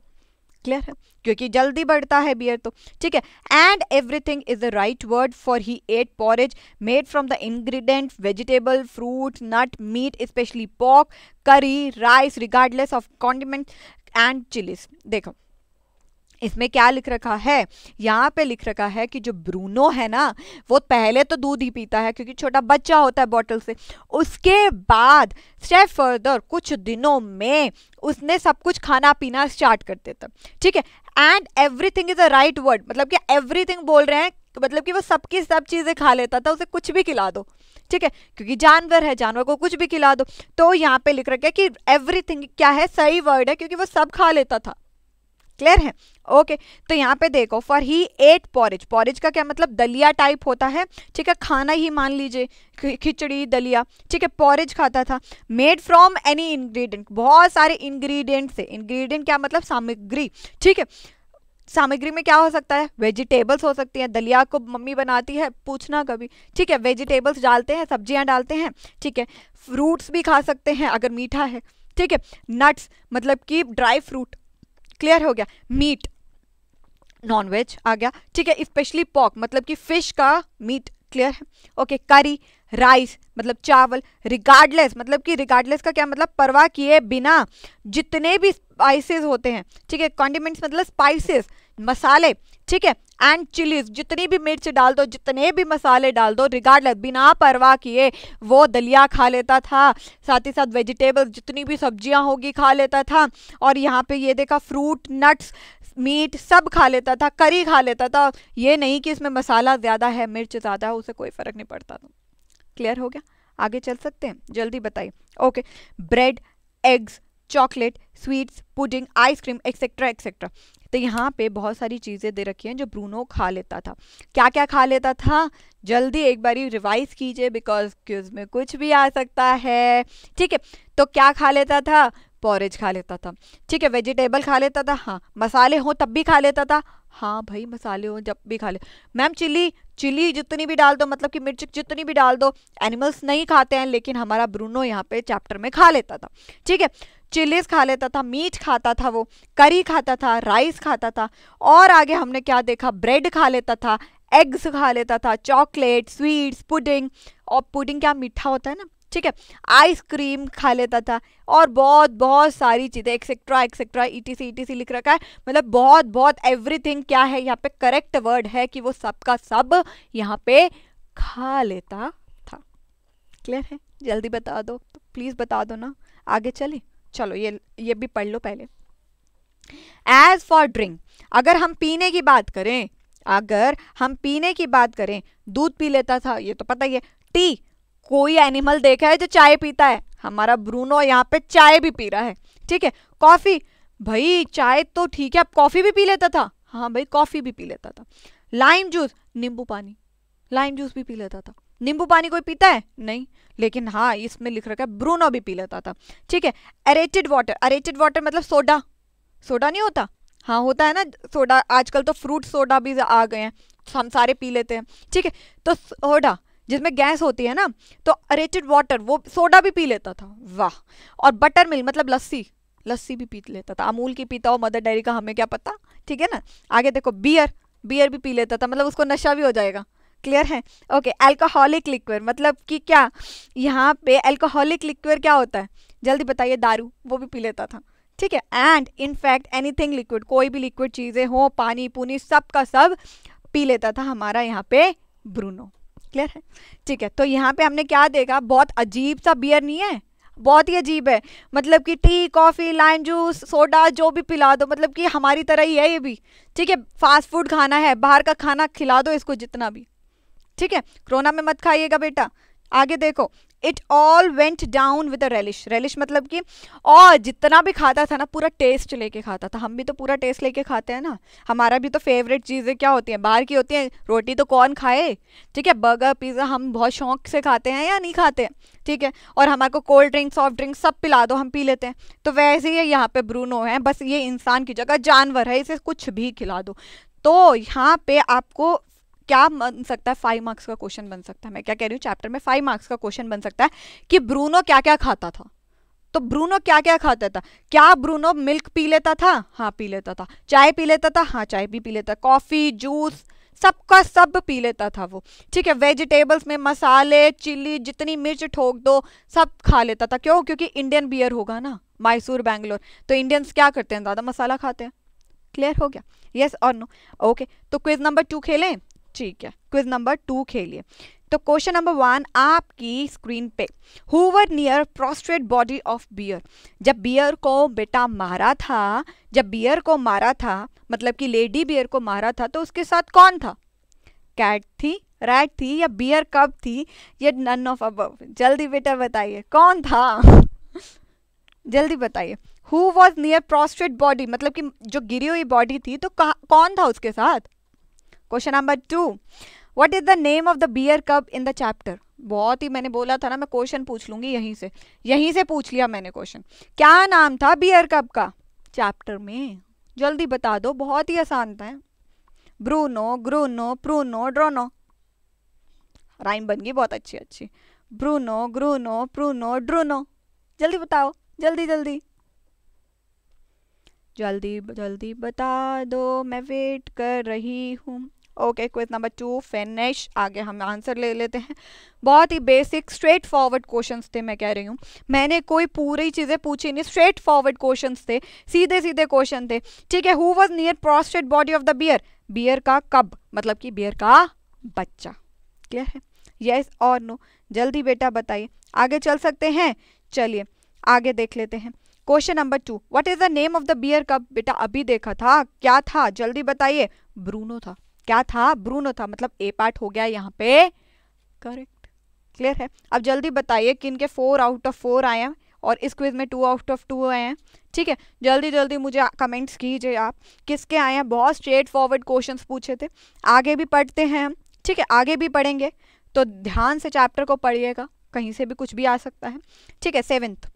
क्लियर है क्योंकि जल्दी बढ़ता है बियर तो ठीक है and everything is the right word for he ate porridge made from the ingredient vegetable fruit nut meat specially pork curry rice regardless of condiment and chillies देखो इसमें क्या लिख रखा है यहाँ पे लिख रखा है कि जो ब्रूनो है ना वो पहले तो दूध ही पीता है क्योंकि छोटा बच्चा होता है बॉटल से उसके बाद स्टेप फर्दर कुछ दिनों में उसने सब कुछ खाना पीना स्टार्ट कर देता ठीक है and everything is a right word मतलब कि एवरीथिंग बोल रहे हैं मतलब कि वो सबकी सब चीज़ें खा लेता था उसे कुछ भी खिला दो ठीक है क्योंकि जानवर है जानवर को कुछ भी खिला दो तो यहाँ पे लिख रखा है कि एवरीथिंग क्या है सही वर्ड है क्योंकि वो सब खा लेता था क्लियर है ओके तो यहाँ पे देखो for he ate porridge porridge का क्या मतलब दलिया टाइप होता है ठीक है खाना ही मान लीजिए खिचड़ी दलिया ठीक है पॉरेज खाता था मेड फ्रॉम एनी इंग्रेडिएंट बहुत सारे इंग्रेडिएंट से इंग्रेडिएंट क्या मतलब सामग्री ठीक है सामग्री में क्या हो सकता है वेजिटेबल्स हो सकती हैं दलिया को मम्मी बनाती है पूछना कभी ठीक है वेजिटेबल्स डालते हैं सब्जियां डालते हैं ठीक है फ्रूट्स भी खा सकते हैं अगर मीठा है ठीक है नट्स मतलब कि ड्राई फ्रूट क्लियर हो गया मीट नॉन वेज आ गया ठीक है स्पेशली पॉक मतलब कि फिश का मीट क्लियर है ओके करी राइस मतलब चावल रिगार्डलेस मतलब कि रिगार्डलेस का क्या मतलब परवाह किए बिना जितने भी स्पाइसेस होते हैं ठीक है कॉन्डिमेंट्स मतलब स्पाइसेस मसाले ठीक है एंड चिलीज जितनी भी मिर्च डाल दो जितने भी मसाले डाल दो रिगार्डलेस बिना परवाह किए वो दलिया खा लेता था साथ ही साथ वेजिटेबल्स जितनी भी सब्जियां होगी खा लेता था और यहाँ पे ये देखा फ्रूट नट्स मीट सब खा लेता था करी खा लेता था ये नहीं कि इसमें मसाला ज़्यादा है मिर्च ज़्यादा है उसे कोई फ़र्क नहीं पड़ता था क्लियर हो गया आगे चल सकते हैं जल्दी बताइए okay bread eggs chocolate sweets pudding ice cream etcetera etcetera तो यहाँ पे बहुत सारी चीज़ें दे रखी हैं जो ब्रूनो खा लेता था क्या क्या खा लेता था जल्दी एक बारी रिवाइज कीजिए बिकॉज क्यूज में कुछ भी आ सकता है ठीक है तो क्या खा लेता था पॉरेज खा लेता था ठीक है वेजिटेबल खा लेता था हाँ मसाले हों तब भी खा लेता था हाँ भाई मसाले हों जब भी खा ले मैम चिली चिली जितनी भी डाल दो मतलब कि मिर्च जितनी भी डाल दो एनिमल्स नहीं खाते हैं लेकिन हमारा ब्रूनो यहाँ पे चैप्टर में खा लेता था ठीक है चिल्लीज खा लेता था मीट खाता था वो करी खाता था राइस खाता था और आगे हमने क्या देखा ब्रेड खा लेता था एग्स खा लेता था चॉकलेट स्वीट्स पुडिंग और पुडिंग क्या मीठा होता है ना ठीक है आइसक्रीम खा लेता था और बहुत बहुत सारी चीज़ें etcetera etcetera E T C E T C लिख रखा है मतलब बहुत बहुत एवरीथिंग क्या है यहाँ पे करेक्ट वर्ड है कि वो सबका सब, सब यहाँ पे खा लेता था क्लियर है जल्दी बता दो तो प्लीज़ बता दो ना आगे चले चलो ये ये भी पढ़ लो पहले एज फॉर ड्रिंक अगर हम पीने की बात करें अगर हम पीने की बात करें दूध पी लेता था ये तो पता ही है टी कोई एनिमल देखा है जो चाय पीता है हमारा ब्रूनो यहाँ पे चाय भी पी रहा है ठीक है कॉफ़ी भाई चाय तो ठीक है अब कॉफ़ी भी पी लेता था हाँ भाई कॉफ़ी भी पी लेता था लाइम जूस नींबू पानी लाइम जूस भी पी लेता था नींबू पानी कोई पीता है नहीं लेकिन हाँ इसमें लिख रखा है ब्रूनो भी पी लेता था ठीक है अरेटेड वाटर अरेटेड वाटर मतलब सोडा सोडा नहीं होता हाँ होता है ना सोडा आजकल तो फ्रूट सोडा भी आ गए हैं तो हम सारे पी लेते हैं ठीक है तो सोडा जिसमें गैस होती है ना तो अरेटेड वाटर वो सोडा भी पी लेता था वाह और बटर मिल्क मतलब लस्सी लस्सी भी पी लेता था अमूल की पीता हो मदर डेयरी का हमें क्या पता ठीक है ना आगे देखो बियर बियर भी पी लेता था मतलब उसको नशा भी हो जाएगा क्लियर है ओके अल्कोहलिक लिक्वर मतलब कि क्या यहाँ पे अल्कोहलिक लिक्वर क्या होता है जल्दी बताइए दारू वो भी पी लेता था ठीक है एंड इनफैक्ट एनीथिंग लिक्विड कोई भी लिक्विड चीज़ें हो पानी पुनी सब का सब पी लेता था हमारा यहाँ पे ब्रूनो क्लियर है ठीक है तो यहाँ पे हमने क्या देखा बहुत अजीब सा बियर नहीं है बहुत ही अजीब है मतलब कि tea coffee lime juice soda जो भी पिला दो मतलब कि हमारी तरह ही है ये भी ठीक है फास्ट फूड खाना है बाहर का खाना खिला दो इसको जितना भी ठीक है कोरोना में मत खाइएगा बेटा आगे देखो it all went down with relish relish मतलब कि और जितना भी खाता था ना पूरा टेस्ट लेके खाता था हम भी तो पूरा टेस्ट लेके खाते हैं ना हमारा भी तो फेवरेट चीज़ें क्या होती हैं बाहर की होती हैं रोटी तो कौन खाए ठीक है बर्गर पिज़्ज़ा हम बहुत शौक से खाते हैं या नहीं खाते ठीक है और हमारे को कोल्ड ड्रिंक सॉफ्ट ड्रिंक सब पिला दो हम पी लेते हैं तो वैसे ही यहाँ पर ब्रूनो है बस ये इंसान की जगह जानवर है इसे कुछ भी खिला दो तो यहाँ पे आपको क्या बन सकता है फाइव मार्क्स का क्वेश्चन बन सकता है मैं क्या कह रही हूँ चैप्टर में फाइव मार्क्स का क्वेश्चन बन सकता है कि ब्रूनो क्या क्या खाता था तो ब्रूनो क्या क्या खाता था क्या ब्रूनो मिल्क पी लेता था हाँ पी लेता था चाय पी लेता था हाँ चाय भी पी लेता कॉफ़ी जूस सबका सब पी लेता था वो ठीक है वेजिटेबल्स में मसाले चिल्ली जितनी मिर्च ठोक दो सब खा लेता था क्यों क्योंकि इंडियन बियर होगा ना मैसूर बैंगलोर तो इंडियंस क्या करते हैं ज़्यादा मसाला खाते हैं क्लियर हो गया यस और नो ओके तो क्विज नंबर टू खेलें ठीक है क्विज नंबर टू खेलिए तो क्वेश्चन नंबर वन आपकी स्क्रीन पे who was near prostrate body of bear जब बियर को बेटा मारा था जब बियर को मारा था मतलब कि लेडी बियर को मारा था तो उसके साथ कौन था कैट थी रैट थी या बियर कब थी या नन ऑफ अब जल्दी बेटा बताइए कौन था जल्दी बताइए who was near prostrate body मतलब कि जो गिरी हुई बॉडी थी तो कौन था उसके साथ question number two what is the name of the bear cup in the chapter बहुत ही मैंने बोला था ना मैं क्वेश्चन पूछ लूंगी यहीं से यहीं से पूछ लिया मैंने क्वेश्चन क्या नाम था बियर कप का चैप्टर में जल्दी बता दो बहुत ही आसान था ब्रूनो ग्रूनो प्रूनो ड्रोनो राइम बन गई बहुत अच्छी अच्छी ब्रूनो ग्रूनो प्रूनो ड्रूनो जल्दी बताओ जल्दी जल्दी जल्दी जल्दी बता दो मैं वेट कर रही हूँ okay question number two finish आगे हम आंसर ले लेते हैं बहुत ही बेसिक स्ट्रेट फॉरवर्ड क्वेश्चंस थे मैं कह रही हूँ मैंने कोई पूरी चीज़ें पूछी नहीं स्ट्रेट फॉरवर्ड क्वेश्चंस थे सीधे सीधे क्वेश्चन थे ठीक है who was near prostate body of the bear bear का कब मतलब कि बियर का बच्चा क्लियर है यस और नो जल्दी बेटा बताइए आगे चल सकते हैं चलिए आगे देख लेते हैं question number two what is the name of the bear cub बेटा अभी देखा था क्या था जल्दी बताइए ब्रूनो था क्या था ब्रूनो था मतलब ए पार्ट हो गया यहाँ पे करेक्ट क्लियर है अब जल्दी बताइए कि इनके फोर आउट ऑफ फोर आए हैं और इस क्विज में टू आउट ऑफ टू आए हैं ठीक है जल्दी जल्दी मुझे कमेंट्स कीजिए आप किसके आए हैं बहुत स्ट्रेट फॉरवर्ड क्वेश्चन पूछे थे आगे भी पढ़ते हैं हम ठीक है आगे भी पढ़ेंगे तो ध्यान से चैप्टर को पढ़िएगा कहीं से भी कुछ भी आ सकता है ठीक है सेवेंथ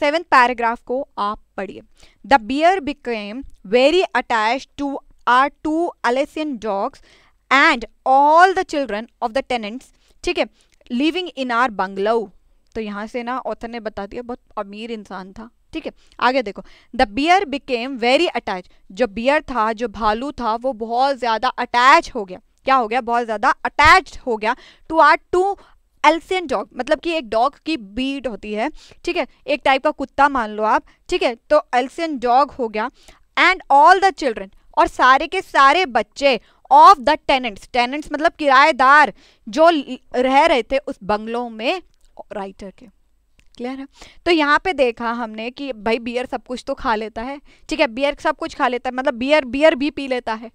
सेवेंथ पैराग्राफ को आप पढ़िए the bear became very attach to are two Alsatian dogs and all the children of the tenants ठीक है लिविंग इन आर बंगलो तो यहाँ से ना ऑथर ने बता दिया बहुत अमीर इंसान था ठीक है आगे देखो the bear became very attach जो बियर था जो भालू था वो बहुत ज़्यादा अटैच हो गया क्या हो गया बहुत ज़्यादा अटैच हो गया to our two Alsatian dog मतलब कि एक डॉग की बीट होती है ठीक है एक टाइप का कुत्ता मान लो आप ठीक है तो एल्सियन डॉग हो गया एंड ऑल द चिल्ड्रेन और सारे के सारे बच्चे ऑफ द टेनेंट्स टेनेंट्स मतलब किराएदार जो रह रहे थे उस बंगलों में राइटर के क्लियर है तो यहाँ पे देखा हमने कि भाई बियर सब कुछ तो खा लेता है ठीक है बियर सब कुछ खा लेता है मतलब बियर बियर भी पी लेता है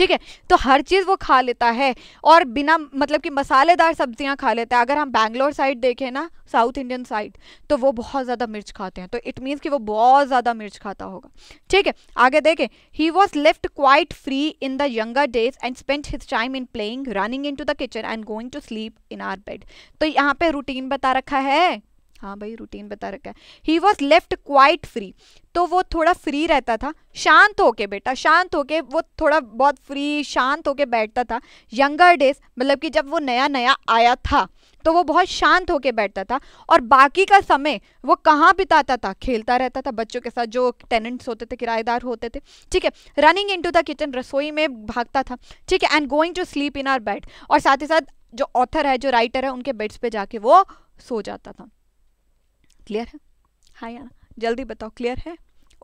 ठीक है तो हर चीज़ वो खा लेता है और बिना मतलब कि मसालेदार सब्जियां खा लेता है अगर हम बैंगलोर साइड देखें ना साउथ इंडियन साइड तो वो बहुत ज़्यादा मिर्च खाते हैं तो इट मीन्स कि वो बहुत ज़्यादा मिर्च खाता होगा ठीक है आगे देखें he was left quite free in the younger days and spend his time in playing running in to the kitchen and going to sleep in our bed तो यहाँ पे रूटीन बता रखा है हाँ भाई रूटीन बता रखा है he was left quite free तो वो थोड़ा फ्री रहता था शांत होके बेटा शांत होके वो थोड़ा बहुत फ्री शांत होके बैठता था यंगर डेज मतलब कि जब वो नया नया आया था तो वो बहुत शांत होके बैठता था और बाकी का समय वो कहाँ बिताता था खेलता रहता था बच्चों के साथ जो टेनेंट्स होते थे किराएदार होते थे ठीक है running in to the kitchen रसोई में भागता था ठीक है and going to sleep in our bed और साथ ही साथ जो ऑथर है जो राइटर है उनके बेड्स पे जाके वो सो जाता था क्लियर है हाँ यार जल्दी बताओ क्लियर है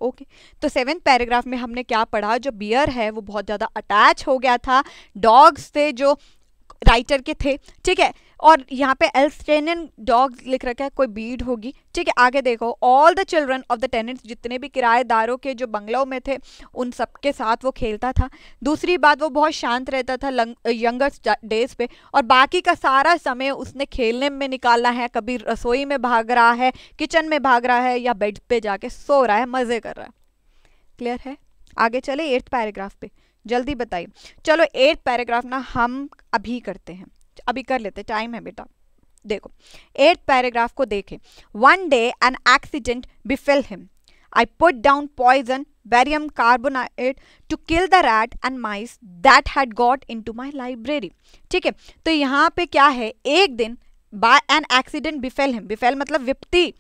ओके okay. तो सेवेंथ पैराग्राफ में हमने क्या पढ़ा जो बियर है वो बहुत ज़्यादा अटैच हो गया था डॉग्स थे जो राइटर के थे ठीक है और यहाँ पे एल्स डॉग लिख रखा है कोई बीड होगी ठीक है आगे देखो all the children of the tenants जितने भी किराएदारों के जो बंगलों में थे उन सबके साथ वो खेलता था दूसरी बात वो बहुत शांत रहता था यंगर डेज पे और बाकी का सारा समय उसने खेलने में निकाला है कभी रसोई में भाग रहा है किचन में भाग रहा है या बेड पर जाके सो रहा है मज़े कर रहा है क्लियर है आगे चले एट्थ पैराग्राफ पे जल्दी बताइए चलो एट्थ पैराग्राफ ना हम अभी करते हैं अभी कर लेते टाइम है बेटा देखो एट पैराग्राफ को देखें one day an accident befell him I put down poison barium carbonite to kill the rat and mice that had got into my library ठीक है तो यहाँ पे क्या है एक दिन by an accident befell him befell मतलब विपत्ति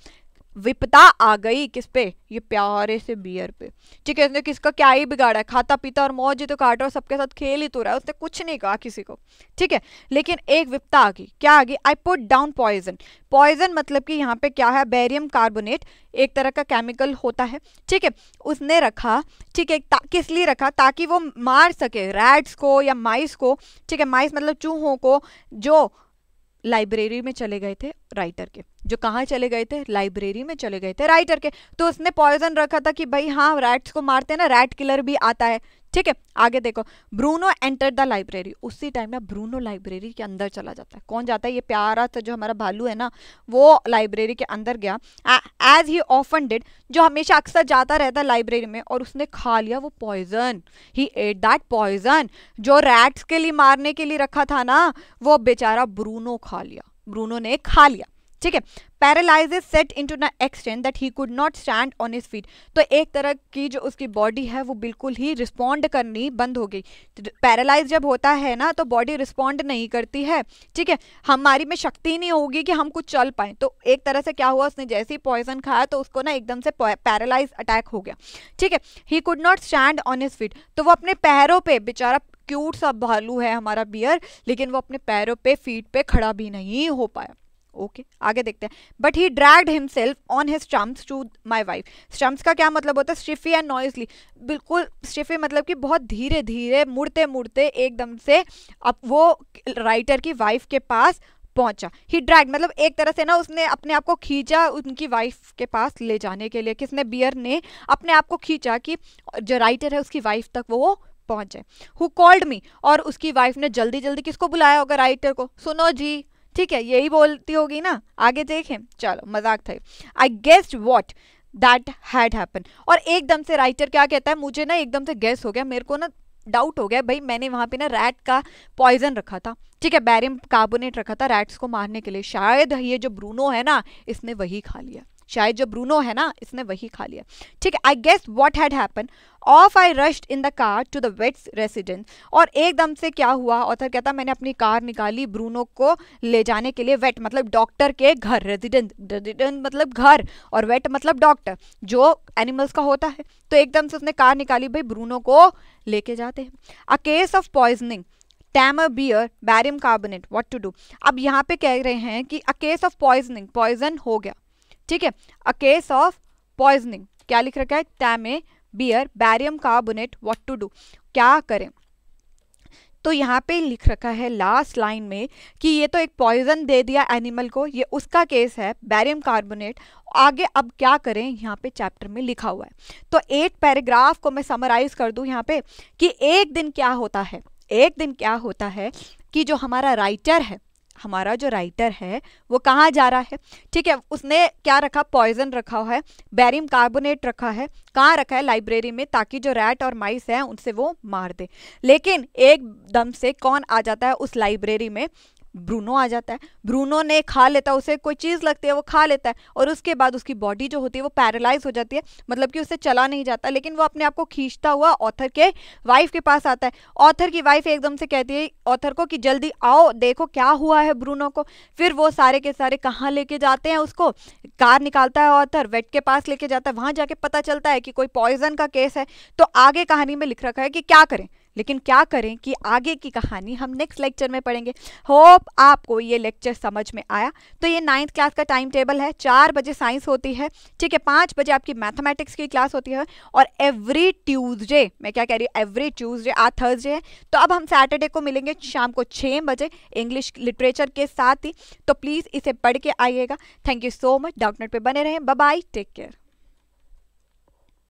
विपदा आ गई किस पे ये प्यारे से बियर पे ठीक है किसका क्या ही बिगाड़ा है खाता पीता और मौज तो काट रहा सबके साथ खेल ही तो रहा है उसने कुछ नहीं कहा किसी को ठीक है लेकिन एक विपता आ गई क्या आ गई I put down poison poison मतलब कि यहाँ पे क्या है बैरियम कार्बोनेट एक तरह का केमिकल होता है ठीक है उसने रखा ठीक है किस लिए रखा ताकि वो मार सके रैट्स को या माइस को ठीक है माइस मतलब चूहों को जो लाइब्रेरी में चले गए थे राइटर के जो कहाँ चले गए थे लाइब्रेरी में चले गए थे राइटर के तो उसने पॉइजन रखा था कि भाई हाँ रैट्स को मारते हैं ना रैट किलर भी आता है ठीक है आगे देखो ब्रूनो एंटर द लाइब्रेरी उसी टाइम में ब्रूनो लाइब्रेरी के अंदर चला जाता है कौन जाता है ये प्यारा था जो हमारा भालू है ना वो लाइब्रेरी के अंदर गया एज ही ऑफन डिड जो हमेशा अक्सर जाता रहता है लाइब्रेरी में और उसने खा लिया वो poison he ate that poison जो रैट्स के लिए मारने के लिए रखा था ना वो बेचारा ब्रूनो खा लिया ब्रूनो ने खा लिया ठीक है paralyse set in to the extend that he could not stand on his feet तो एक तरह की जो उसकी बॉडी है वो बिल्कुल ही रिस्पॉन्ड करनी बंद हो गई पैरालाइज जब होता है ना तो बॉडी रिस्पॉन्ड नहीं करती है ठीक है हमारी में शक्ति नहीं होगी कि हम कुछ चल पाए तो एक तरह से क्या हुआ उसने जैसे ही पॉइजन खाया तो उसको ना एकदम से पैरालाइज अटैक हो गया ठीक है he could not stand on his feet तो वो अपने पैरों पर बेचारा क्यूट सा भालू है हमारा बियर लेकिन वो अपने पैरों पे फीट पर खड़ा भी नहीं हो पाया ओके okay, आगे देखते हैं but he dragged himself on his stumps to my wife stumps का क्या मतलब होता है स्टिफी एंड नॉइजली बिल्कुल स्टिफी मतलब कि बहुत धीरे धीरे मुड़ते मुड़ते एकदम से अब वो राइटर की वाइफ के पास पहुंचा ही ड्रैग मतलब एक तरह से ना उसने अपने आप को खींचा उनकी वाइफ के पास ले जाने के लिए किसने बियर ने अपने आप को खींचा कि जो राइटर है उसकी वाइफ तक वो पहुंचे हु कॉल्ड मी और उसकी वाइफ ने जल्दी जल्दी किसको बुलाया होगा राइटर को सुनो जी ठीक है यही बोलती होगी ना आगे देखें चलो मजाक था I guessed what that had happen और एकदम से राइटर क्या कहता है मुझे ना एकदम से गैस हो गया मेरे को ना डाउट हो गया भाई मैंने वहाँ पे ना रैट का पॉइजन रखा था ठीक है बैरियम कार्बोनेट रखा था रैट्स को मारने के लिए शायद ये जो ब्रूनो है ना इसने वही खा लिया शायद जो ब्रूनो है ना इसने वही खा लिया ठीक है I guess what had happen off I rushed in the car to the vet's residence और एकदम से क्या हुआ ऑथर कहता मैंने अपनी कार निकाली ब्रूनो को ले जाने के लिए वेट मतलब डॉक्टर के घर रेजिडेंट रेजिडेंट मतलब घर और वेट मतलब डॉक्टर जो एनिमल्स का होता है तो एकदम से उसने कार निकाली भाई ब्रूनो को लेके जाते हैं a case of poisoning tamer bear barium carbonate what to do अब यहाँ पे कह रहे हैं कि a case of poisoning poison हो गया ठीक है अ केस ऑफ पॉइजनिंग क्या लिख रखा है tame bear barium carbonate what to do क्या करें तो यहाँ पे लिख रखा है लास्ट लाइन में कि ये तो एक पॉइजन दे दिया एनिमल को ये उसका केस है बैरियम कार्बोनेट आगे अब क्या करें यहाँ पे चैप्टर में लिखा हुआ है तो एक पैराग्राफ को मैं समराइज कर दूँ यहाँ पे कि एक दिन क्या होता है एक दिन क्या होता है कि जो हमारा राइटर है हमारा जो राइटर है वो कहाँ जा रहा है ठीक है उसने क्या रखा पॉइजन रखा हुआ है बैरियम कार्बोनेट रखा है कहाँ रखा है लाइब्रेरी में ताकि जो रैट और माइस हैं उनसे वो मार दे लेकिन एक दम से कौन आ जाता है उस लाइब्रेरी में ब्रूनो आ जाता है ब्रूनो ने खा लेता है उसे कोई चीज़ लगती है वो खा लेता है और उसके बाद उसकी बॉडी जो होती है वो पैरालाइज हो जाती है मतलब कि उसे चला नहीं जाता लेकिन वो अपने आप को खींचता हुआ ऑथर के वाइफ के पास आता है ऑथर की वाइफ एकदम से कहती है ऑथर को कि जल्दी आओ देखो क्या हुआ है ब्रूनो को फिर वो सारे के सारे कहाँ लेके जाते हैं उसको कार निकालता है ऑथर वेट के पास लेके जाता है वहां जाके पता चलता है कि कोई पॉइजन का केस है तो आगे कहानी में लिख रखा है कि क्या करें लेकिन क्या करें कि आगे की कहानी हम नेक्स्ट लेक्चर में पढ़ेंगे होप आपको ये लेक्चर समझ में आया तो ये नाइन्थ क्लास का टाइम टेबल है चार बजे साइंस होती है ठीक है पाँच बजे आपकी मैथमेटिक्स की क्लास होती है और एवरी ट्यूजडे मैं क्या कह रही हूँ एवरी ट्यूजडे आज थर्सडे है तो अब हम सैटरडे को मिलेंगे शाम को छः बजे इंग्लिश लिटरेचर के साथ ही तो प्लीज़ इसे पढ़ के आइएगा thank you so much doctor पे बने रहें बाय टेक केयर